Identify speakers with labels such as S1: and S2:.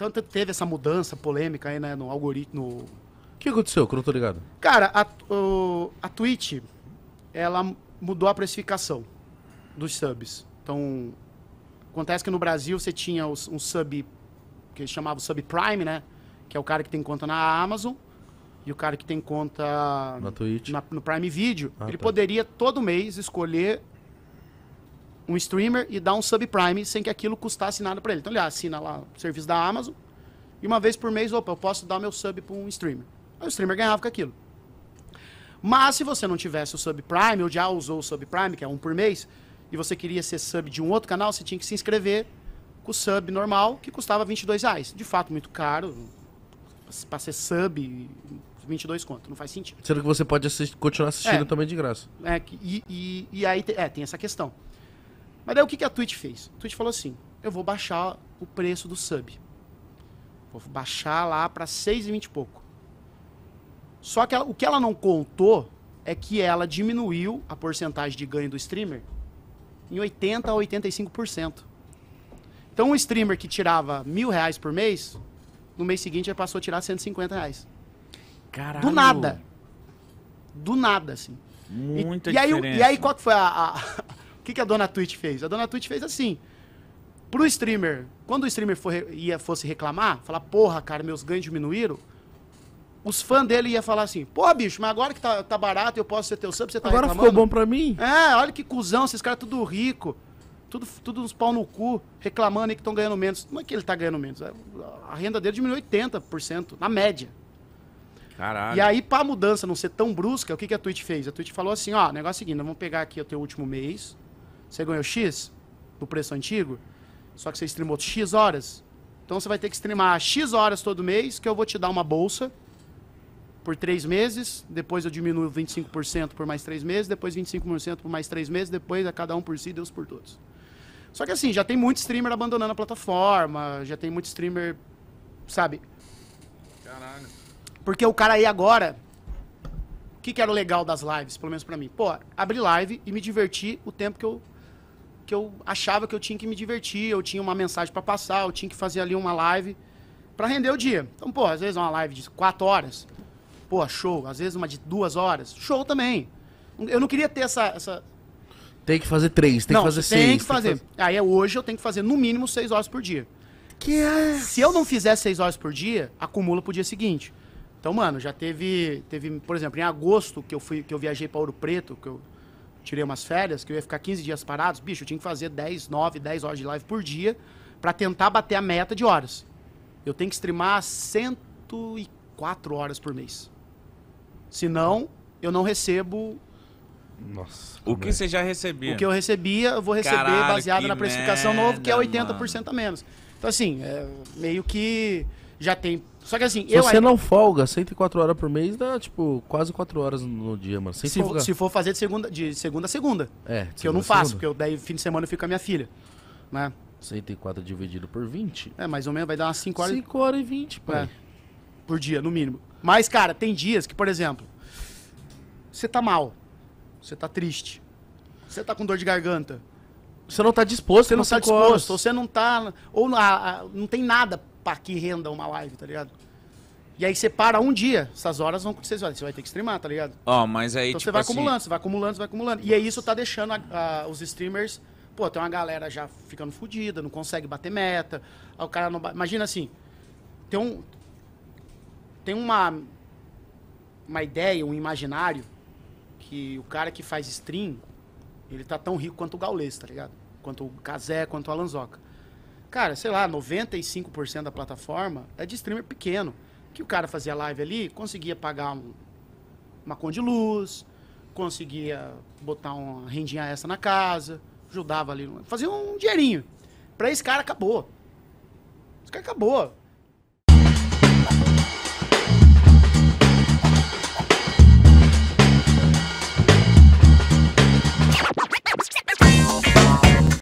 S1: Tanto teve essa mudança polêmica aí, né, no algoritmo. O que aconteceu? Que eu não tô ligado. Cara, a, o, a Twitch, ela mudou a precificação dos subs. Então, acontece que no Brasil você tinha um sub, que eles chamavam sub né? Que é o cara que tem conta na Amazon e o cara que tem conta na Twitch. Na, no Prime Video. Ah, ele tá. poderia todo mês escolher um streamer e dar um subprime sem que aquilo custasse nada para ele. Então ele ah, assina lá o serviço da Amazon e uma vez por mês, opa, eu posso dar meu sub para um streamer. Aí o streamer ganhava com aquilo. Mas se você não tivesse o subprime, ou já usou o subprime, que é um por mês, e você queria ser sub de um outro canal, você tinha que se inscrever com o sub normal, que custava 22 reais. De fato, muito caro. Para ser sub, 22 conto, não faz sentido. Sendo que você pode assistir, continuar assistindo é, também de graça. É, e, e, e aí é, tem essa questão. Mas daí o que, que a Twitch fez? A Twitch falou assim: eu vou baixar o preço do sub. Vou baixar lá para 6,20 e pouco. Só que ela, o que ela não contou é que ela diminuiu a porcentagem de ganho do streamer em 80% a 85%. Então um streamer que tirava mil reais por mês, no mês seguinte ele passou a tirar 150 reais. Caralho. Do nada. Do nada, assim. Muita e, e diferença. Aí, e aí qual que foi a, a, que, que a dona Twitch fez? A dona Twitch fez assim. Pro streamer, quando o streamer for, ia, fosse reclamar, falar, porra, cara, meus ganhos diminuíram, os fãs dele iam falar assim, porra, bicho, mas agora que tá, tá barato, eu posso ser teu sub, você tá agora reclamando? Agora ficou bom pra mim? É, olha que cuzão, esses caras tudo rico, tudo, tudo uns pau no cu, reclamando aí que estão ganhando menos. Como é que ele tá ganhando menos? É, a renda dele diminuiu 80%, na média. Caralho. E aí, pra mudança não ser tão brusca, o que, que a Twitch fez? A Twitch falou assim, ó, negócio é o seguinte, vamos pegar aqui o teu último mês, você ganhou X do preço antigo, só que você streamou X horas. Então você vai ter que streamar X horas todo mês, que eu vou te dar uma bolsa por três meses, depois eu diminuo 25% por mais três meses, depois 25% por mais três meses, depois a cada um por si, Deus por todos. Só que assim, já tem muito streamer abandonando a plataforma, já tem muito streamer, sabe? Caralho. Porque o cara aí agora, o que, que era o legal das lives, pelo menos para mim? Pô, abrir live e me divertir o tempo que eu que eu achava que eu tinha que me divertir, eu tinha uma mensagem para passar, eu tinha que fazer ali uma live para render o dia. Então, pô, às vezes uma live de quatro horas, pô, show. Às vezes uma de duas horas, show também. Eu não queria ter essa. essa... Tem que fazer três, tem não, que fazer tem seis. Que fazer. Tem que fazer. Aí é hoje eu tenho que fazer no mínimo seis horas por dia. Que é... Se eu não fizer seis horas por dia, acumula pro dia seguinte. Então, mano, já teve, teve, por exemplo, em agosto que eu fui, que eu viajei para Ouro Preto, que eu tirei umas férias, que eu ia ficar 15 dias parados, bicho, eu tinha que fazer 10, 9, 10 horas de live por dia para tentar bater a meta de horas. Eu tenho que streamar 104 horas por mês. Senão, eu não recebo. Nossa. O que é. você já recebia? O que eu recebia, eu vou receber Caralho, baseado na precificação merda, que é 80% mano. a menos. Então, assim, é meio que já tem. Só que assim, se eu. você não folga 104 horas por mês, dá tipo quase 4 horas no dia, mano. Sem se, For, se for fazer de segunda, de segunda a segunda. É. Que eu não faço, segunda. porque eu, daí fim de semana eu fico com a minha filha. Né? 104 dividido por 20? É, mais ou menos vai dar umas 5 horas. 5 horas e 20, pô. É, por dia, no mínimo. Mas, cara, tem dias que, por exemplo, você tá mal. Você tá triste. Você tá com dor de garganta. Você não tá disposto, você não tá disposto, horas. ou você não tá. Ou a, a, não tem nada pá, que renda uma live, tá ligado? E aí você para um dia, essas horas vão acontecer, você vai ter que streamar, tá ligado? Ó, oh, mas aí, Então tipo você vai assim... acumulando, você vai acumulando, você vai acumulando. E aí isso tá deixando a, a, os streamers... Pô, tem uma galera já ficando fodida, não consegue bater meta. O cara não... Imagina assim, tem um... Tem uma... Uma ideia, um imaginário, que o cara que faz stream, ele tá tão rico quanto o Gaulês, tá ligado? Quanto o Casé, quanto o Alanzoca. Cara, sei lá, 95% da plataforma é de streamer pequeno. Que o cara fazia live ali, conseguia pagar um, uma conta de luz, conseguia botar uma rendinha essa na casa, ajudava ali, fazia um dinheirinho. Pra esse cara acabou. Esse cara acabou.